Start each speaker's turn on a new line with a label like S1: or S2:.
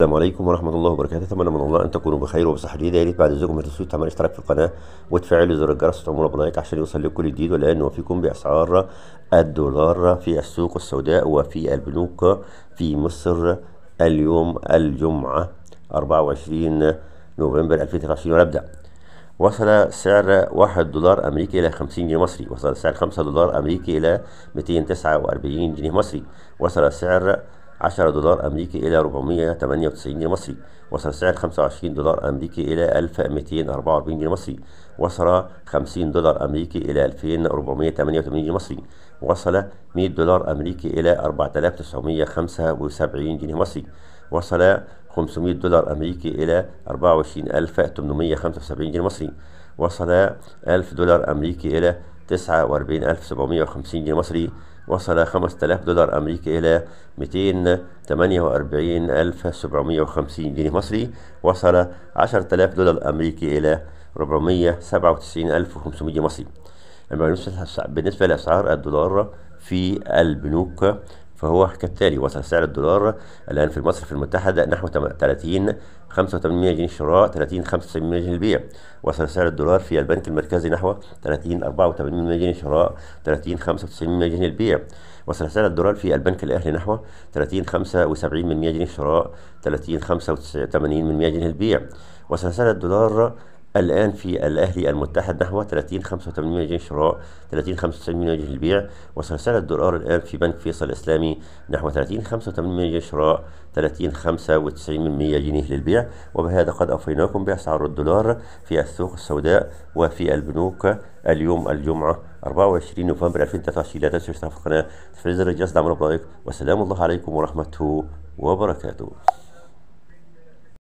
S1: السلام عليكم ورحمة الله وبركاته أتمنى من الله أن تكونوا بخير وبصحة جيدة يا ريت بعد إذنكم ما تنسوش اشتراك في القناة وتفعلوا زر الجرس وتعملوا لايك عشان يوصل لكم كل جديد والآن نوفيكم بأسعار الدولار في السوق السوداء وفي البنوك في مصر اليوم الجمعة 24 نوفمبر 2023 ونبدأ وصل سعر 1 دولار أمريكي إلى 50 جنيه مصري وصل سعر 5 دولار أمريكي إلى 249 جنيه مصري وصل سعر 10 دولار أمريكي إلى 498 جنيه مصري وصل سعر 25 دولار أمريكي إلى 1244 جنيه مصري وصل 50 دولار أمريكي إلى 2488 جنيه مصري وصل 100 دولار أمريكي إلى 4975 جنيه مصري وصل 500 دولار أمريكي إلى 24875 جنيه مصري وصل 1000 دولار أمريكي إلى 49750 جنيه مصري وصل 5000 دولار أمريكي إلى 248750 جنيه مصري وصل 10000 دولار أمريكي إلى 497500 جنيه مصري أما بالنسبة لأسعار الدولار في البنوك فهو كالتالي وصل سعر الدولار الآن في مصر في المتحدة نحو 30 85 جنيه شراء 30 75 جنيه البيع وصل سعر الدولار في البنك المركزي نحو 30 84 جنيه شراء 30 95 جنيه البيع وصل سعر الدولار في البنك الأهلي نحو 30 75 جنيه شراء 30 85 جنيه البيع وصل سعر الدولار الآن في الأهلي المتحد نحو 30 85 مليون شراء 30 95 مليون جنيه للبيع وسلسلة الدولار الآن في بنك فيصل الإسلامي نحو 30 85 مليون جنيه شراء 30 95 جنيه للبيع وبهذا قد أوفيناكم بأسعار الدولار في السوق السوداء وفي البنوك اليوم الجمعة 24 نوفمبر 2023 لا تنسوا اشتراك في القناة تفعيل زر الجرس دعمنا برأيك والسلام الله عليكم ورحمته وبركاته